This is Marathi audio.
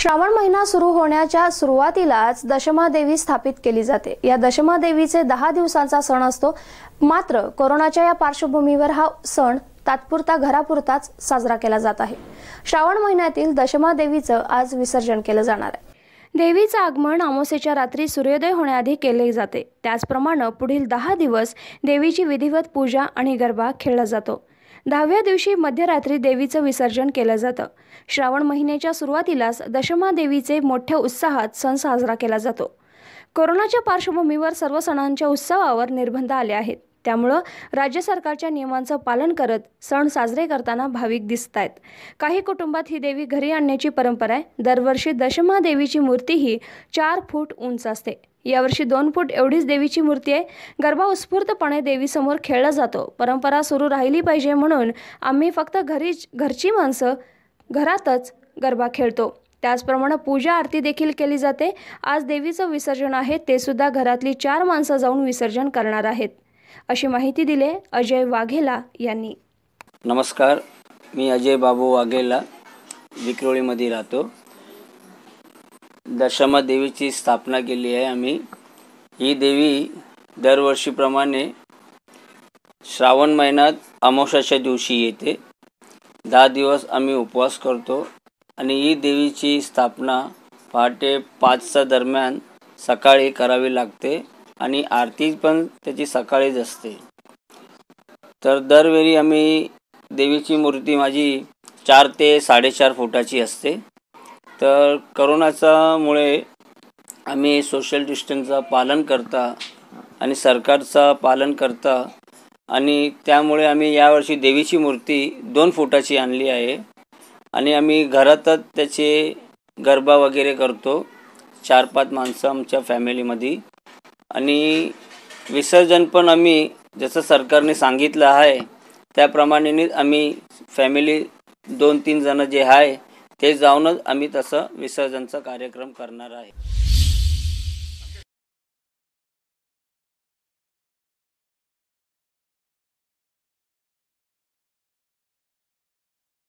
श्रावण महिना सुरू होण्याच्या सुरुवातीलाच दशमादेवी स्थापित केली जाते या दशमादेवीचे दहा दिवसांचा सण असतो मात्र कोरोनाच्या या पार्श्वभूमीवर हा सण तात्पुरता घरापुरताच साजरा केला जात आहे श्रावण महिन्यातील दशमादेवीचं आज विसर्जन केलं जाणार आहे देवीचं आगमन आमोसेच्या रात्री सूर्योदय होण्याआधी केले जाते त्याचप्रमाणे पुढील दहा दिवस देवीची विधिवत पूजा आणि गरबा खेळला जातो दहाव्या दिवशी मध्यरात्री देवीचं विसर्जन केलं जातं श्रावण महिन्याच्या सुरुवातीलाच दशमा देवीचे मोठ्या उत्साहात सण साजरा केला जातो कोरोनाच्या पार्श्वभूमीवर सर्व सणांच्या उत्सवावर निर्बंध आले आहेत त्यामुळं राज्य सरकारच्या नियमांचं पालन करत सण साजरे करताना भाविक दिसत आहेत काही कुटुंबात ही देवी घरी आणण्याची परंपरा आहे दरवर्षी दशमा देवीची मूर्ती ही चार फूट उंच असते यावर्षी दोन फूट एवढीच देवीची मूर्ती आहे गरबा उत्स्फूर्तपणे देवीसमोर खेळला जातो परंपरा सुरू राहिली पाहिजे म्हणून आम्ही फक्त घरी घरची माणसं घरातच गरबा खेळतो त्याचप्रमाणे पूजा आरती देखील केली जाते आज देवीचं विसर्जन आहे ते सुद्धा घरातली चार माणसं जाऊन विसर्जन करणार आहेत अशी माहिती दिले अजय वाघेला यांनी नमस्कार मी अजय बाबू वाघेला विक्रोळीमध्ये राहतो दशमा देवीची स्थापना केली आहे आम्ही ही देवी दरवर्षीप्रमाणे श्रावण महिन्यात अमावस्याच्या दिवशी येते दहा दिवस आम्ही उपवास करतो आणि ही देवीची स्थापना पहाटे पाचच्या दरम्यान सकाळी करावी लागते आणि आरती पण त्याची सकाळीच असते तर दरवेळी आम्ही देवीची मूर्ती माझी चार ते साडेचार फुटाची असते तर करोनाच्यामुळे आम्ही सोशल डिस्टन्सचं पालन करता आणि सरकारचं पालन करता आणि त्यामुळे आम्ही यावर्षी देवीची मूर्ती दोन फुटाची आणली आहे आणि आम्ही घरातच त्याचे गरबा वगैरे करतो चार पाच माणसं आमच्या फॅमिलीमध्ये आणि विसर्जन पण आम्ही जसं सरकारने सांगितलं आहे त्याप्रमाणे आम्ही फॅमिली दोन तीन जणं जे आहे ते जाऊनच आम्ही तसं विसर्जनचा कार्यक्रम करणार आहे